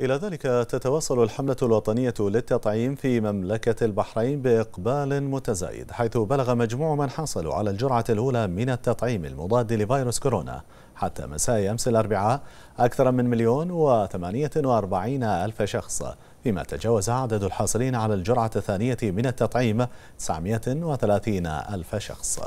إلى ذلك تتواصل الحملة الوطنية للتطعيم في مملكة البحرين بإقبال متزايد حيث بلغ مجموع من حصلوا على الجرعة الأولى من التطعيم المضاد لفيروس كورونا حتى مساء أمس الأربعاء أكثر من مليون وثمانية وأربعين ألف شخص فيما تجاوز عدد الحاصلين على الجرعة الثانية من التطعيم 930 ألف شخص